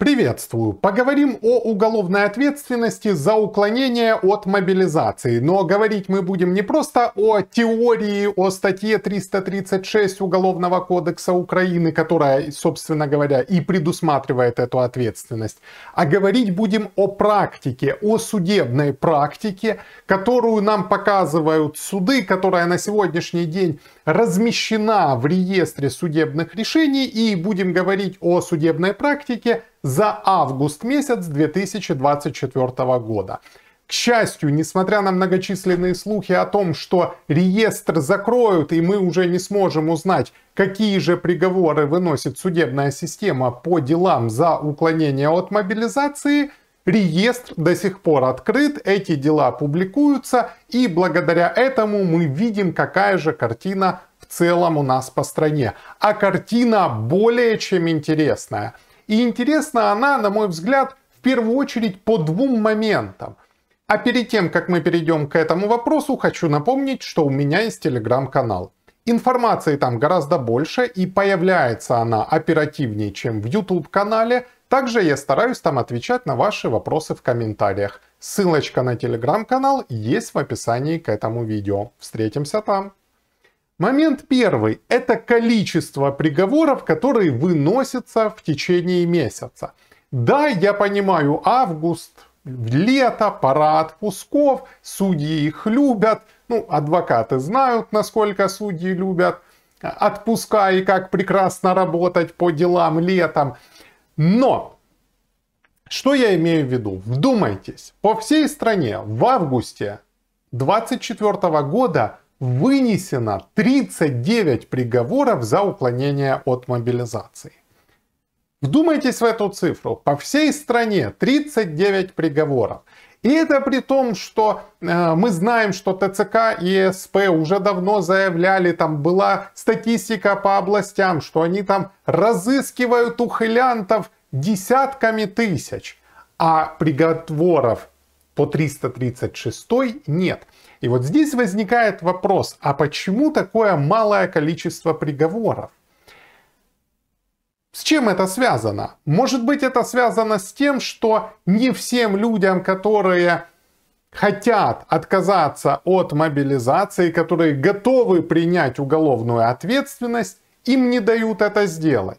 Приветствую. Поговорим о уголовной ответственности за уклонение от мобилизации. Но говорить мы будем не просто о теории, о статье 336 Уголовного кодекса Украины, которая, собственно говоря, и предусматривает эту ответственность, а говорить будем о практике, о судебной практике, которую нам показывают суды, которая на сегодняшний день размещена в реестре судебных решений и будем говорить о судебной практике за август месяц 2024 года. К счастью, несмотря на многочисленные слухи о том, что реестр закроют и мы уже не сможем узнать, какие же приговоры выносит судебная система по делам за уклонение от мобилизации – Реестр до сих пор открыт, эти дела публикуются, и благодаря этому мы видим, какая же картина в целом у нас по стране. А картина более чем интересная. И интересна она, на мой взгляд, в первую очередь по двум моментам. А перед тем, как мы перейдем к этому вопросу, хочу напомнить, что у меня есть телеграм-канал. Информации там гораздо больше и появляется она оперативнее, чем в YouTube-канале – также я стараюсь там отвечать на ваши вопросы в комментариях. Ссылочка на телеграм-канал есть в описании к этому видео. Встретимся там. Момент первый – это количество приговоров, которые выносятся в течение месяца. Да, я понимаю, август, лето, пора отпусков, судьи их любят, ну, адвокаты знают, насколько судьи любят отпуска и как прекрасно работать по делам летом. Но что я имею в виду? Вдумайтесь, по всей стране в августе 2024 года вынесено 39 приговоров за уклонение от мобилизации. Вдумайтесь в эту цифру. По всей стране 39 приговоров. И это при том, что э, мы знаем, что ТЦК и СП уже давно заявляли, там была статистика по областям, что они там разыскивают ухылянтов десятками тысяч, а приговоров по 336 нет. И вот здесь возникает вопрос, а почему такое малое количество приговоров? С чем это связано? Может быть это связано с тем, что не всем людям, которые хотят отказаться от мобилизации, которые готовы принять уголовную ответственность, им не дают это сделать.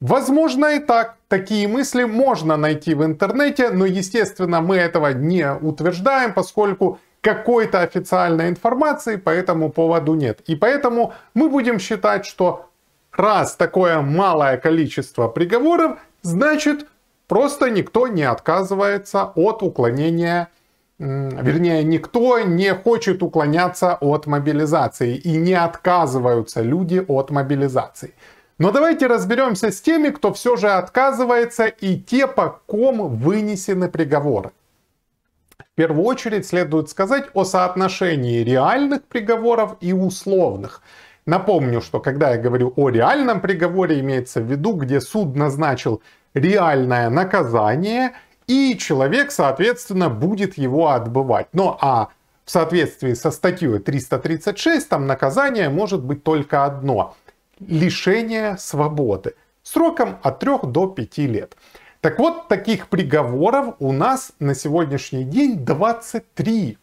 Возможно и так. Такие мысли можно найти в интернете, но, естественно, мы этого не утверждаем, поскольку какой-то официальной информации по этому поводу нет. И поэтому мы будем считать, что раз такое малое количество приговоров, значит, просто никто не отказывается от уклонения, вернее, никто не хочет уклоняться от мобилизации и не отказываются люди от мобилизации. Но давайте разберемся с теми, кто все же отказывается и те, по ком вынесены приговоры. В первую очередь следует сказать о соотношении реальных приговоров и условных. Напомню, что когда я говорю о реальном приговоре, имеется в виду, где суд назначил реальное наказание, и человек, соответственно, будет его отбывать. Но а в соответствии со статьей 336 там наказание может быть только одно – лишение свободы сроком от 3 до 5 лет. Так вот, таких приговоров у нас на сегодняшний день 23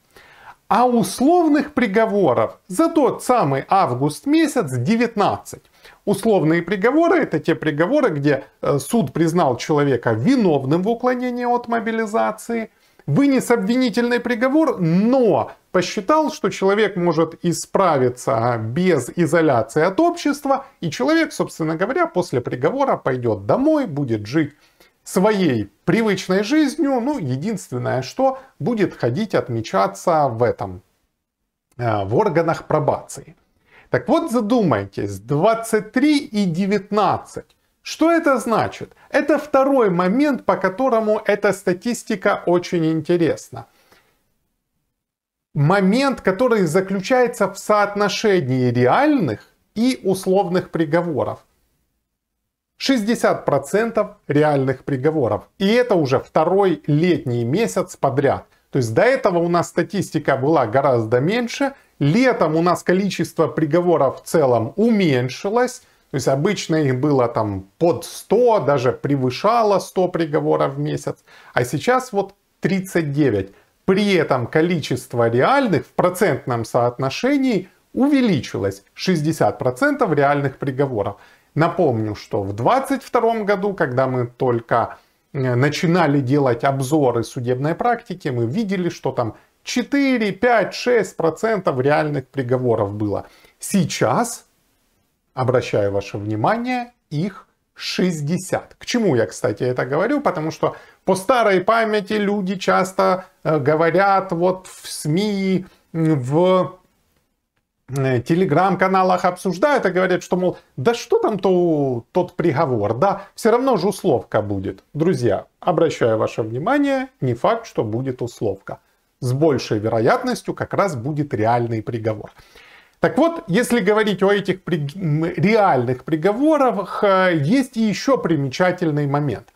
а условных приговоров за тот самый август месяц 19. Условные приговоры – это те приговоры, где э, суд признал человека виновным в уклонении от мобилизации, вынес обвинительный приговор, но посчитал, что человек может исправиться а, без изоляции от общества, и человек, собственно говоря, после приговора пойдет домой, будет жить своей привычной жизнью, ну, единственное, что будет ходить отмечаться в этом, э, в органах пробации. Так вот, задумайтесь, 23 и 19. Что это значит? Это второй момент, по которому эта статистика очень интересна. Момент, который заключается в соотношении реальных и условных приговоров. 60% реальных приговоров. И это уже второй летний месяц подряд. То есть до этого у нас статистика была гораздо меньше. Летом у нас количество приговоров в целом уменьшилось. То есть обычно их было там под 100, даже превышало 100 приговоров в месяц. А сейчас вот 39. При этом количество реальных в процентном соотношении увеличилось 60% реальных приговоров. Напомню, что в 2022 году, когда мы только э, начинали делать обзоры судебной практики, мы видели, что там 4, 5, 6 процентов реальных приговоров было. Сейчас, обращаю ваше внимание, их 60. К чему я, кстати, это говорю? Потому что по старой памяти люди часто э, говорят вот в СМИ, в Э, телеграм-каналах обсуждают и говорят, что, мол, да что там то тот приговор, да, все равно же условка будет. Друзья, обращаю ваше внимание, не факт, что будет условка. С большей вероятностью как раз будет реальный приговор. Так вот, если говорить о этих при... реальных приговорах, э, есть и еще примечательный момент.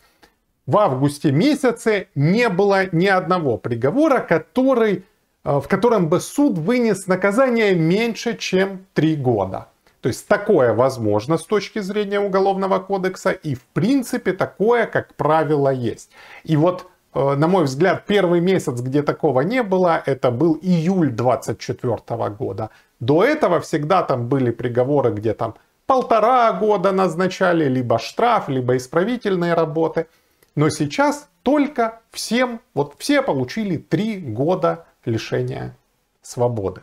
В августе месяце не было ни одного приговора, который Э, в котором бы суд вынес наказание меньше, чем 3 года. То есть такое возможно с точки зрения Уголовного кодекса и в принципе такое, как правило, есть. И вот э, на мой взгляд, первый месяц, где такого не было, это был июль 24 года. До этого всегда там были приговоры, где там полтора года назначали, либо штраф, либо исправительные работы. Но сейчас только всем, вот все получили три года лишения свободы.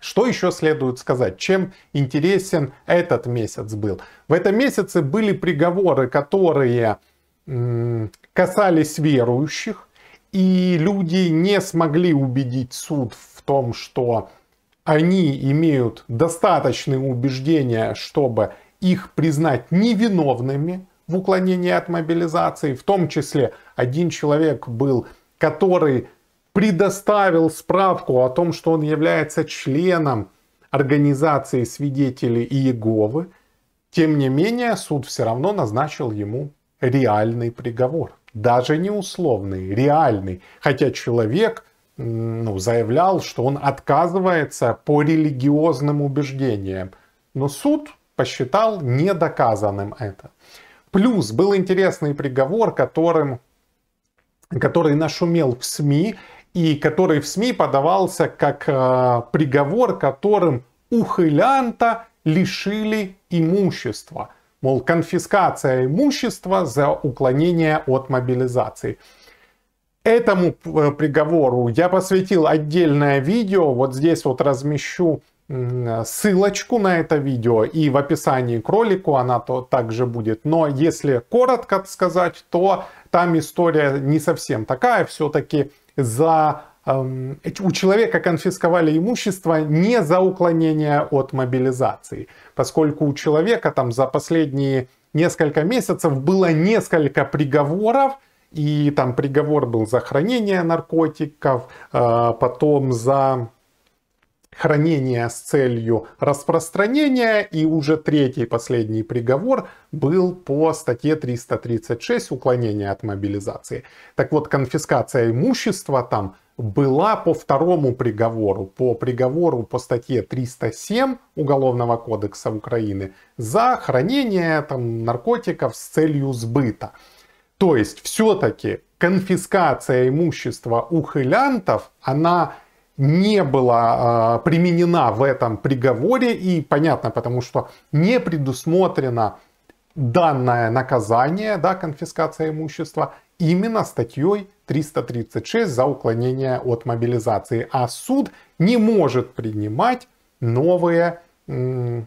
Что еще следует сказать? Чем интересен этот месяц был? В этом месяце были приговоры, которые касались верующих, и люди не смогли убедить суд в том, что они имеют достаточные убеждения, чтобы их признать невиновными в уклонении от мобилизации. В том числе один человек был, который предоставил справку о том, что он является членом организации свидетелей Иеговы, тем не менее суд все равно назначил ему реальный приговор. Даже не условный, реальный. Хотя человек ну, заявлял, что он отказывается по религиозным убеждениям. Но суд посчитал недоказанным это. Плюс был интересный приговор, которым, который нашумел в СМИ и который в СМИ подавался как э, приговор, которым ухылянта лишили имущества. Мол, конфискация имущества за уклонение от мобилизации. Этому э, приговору я посвятил отдельное видео. Вот здесь вот размещу ссылочку на это видео и в описании к ролику она то также будет. Но если коротко сказать, то там история не совсем такая. Все-таки за эм, у человека конфисковали имущество не за уклонение от мобилизации, поскольку у человека там за последние несколько месяцев было несколько приговоров, и там приговор был за хранение наркотиков, э, потом за хранения с целью распространения. И уже третий последний приговор был по статье 336 уклонение от мобилизации. Так вот, конфискация имущества там была по второму приговору, по приговору по статье 307 Уголовного кодекса Украины за хранение там, наркотиков с целью сбыта. То есть все-таки конфискация имущества у хилянтов, она не была э, применена в этом приговоре и понятно, потому что не предусмотрено данное наказание, да, конфискация имущества именно статьей 336 за уклонение от мобилизации, а суд не может принимать новые, ну,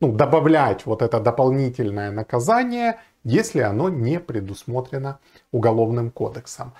добавлять вот это дополнительное наказание, если оно не предусмотрено уголовным кодексом.